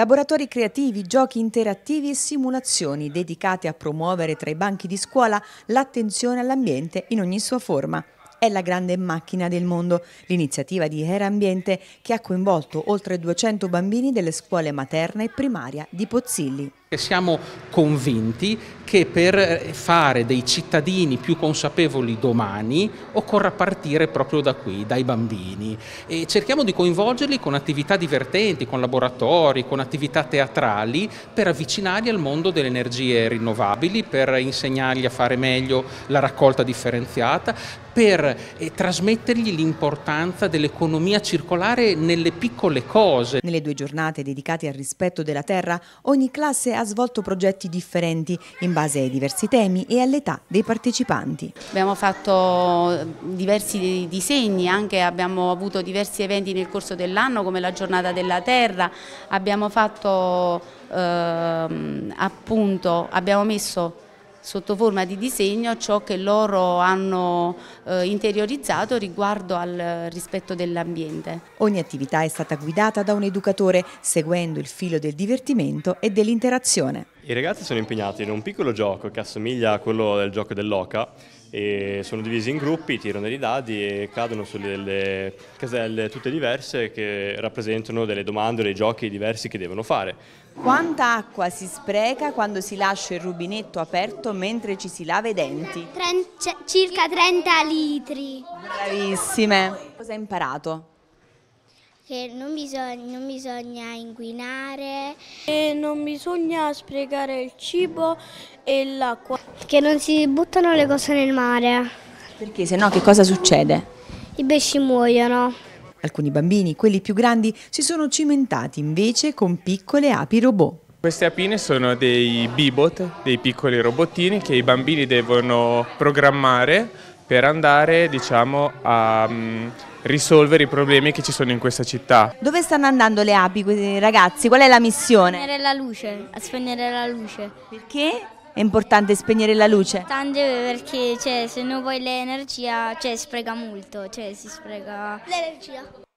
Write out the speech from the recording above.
Laboratori creativi, giochi interattivi e simulazioni dedicate a promuovere tra i banchi di scuola l'attenzione all'ambiente in ogni sua forma è la grande macchina del mondo, l'iniziativa di Era Ambiente che ha coinvolto oltre 200 bambini delle scuole materna e primaria di Pozzilli. Siamo convinti che per eh, fare dei cittadini più consapevoli domani occorra partire proprio da qui, dai bambini. E cerchiamo di coinvolgerli con attività divertenti, con laboratori, con attività teatrali per avvicinarli al mondo delle energie rinnovabili, per insegnargli a fare meglio la raccolta differenziata, per eh, trasmettergli l'importanza dell'economia circolare nelle piccole cose. Nelle due giornate dedicate al rispetto della terra, ogni classe ha svolto progetti differenti in base base ai diversi temi e all'età dei partecipanti. Abbiamo fatto eh, diversi disegni, anche abbiamo avuto diversi eventi nel corso dell'anno come la giornata della terra, abbiamo fatto eh, appunto, abbiamo messo sotto forma di disegno ciò che loro hanno eh, interiorizzato riguardo al rispetto dell'ambiente. Ogni attività è stata guidata da un educatore seguendo il filo del divertimento e dell'interazione. I ragazzi sono impegnati in un piccolo gioco che assomiglia a quello del gioco dell'oca e sono divisi in gruppi, tirano dei dadi e cadono su delle caselle tutte diverse che rappresentano delle domande o dei giochi diversi che devono fare. Quanta acqua si spreca quando si lascia il rubinetto aperto mentre ci si lava i denti? Tren circa 30 litri. Bravissime. Cosa hai imparato? che non bisogna, non bisogna inguinare. E non bisogna sprecare il cibo e l'acqua. Che non si buttano le cose nel mare. Perché se no che cosa succede? I pesci muoiono. Alcuni bambini, quelli più grandi, si sono cimentati invece con piccole api robot. Queste apine sono dei bibot, dei piccoli robottini che i bambini devono programmare per andare diciamo, a mm, risolvere i problemi che ci sono in questa città. Dove stanno andando le api ragazzi? Qual è la missione? Spegnere la luce, a spegnere la luce. Perché? È importante spegnere la luce? Tante perché cioè, se non vuoi l'energia cioè, spreca molto, cioè, si spreca... L'energia.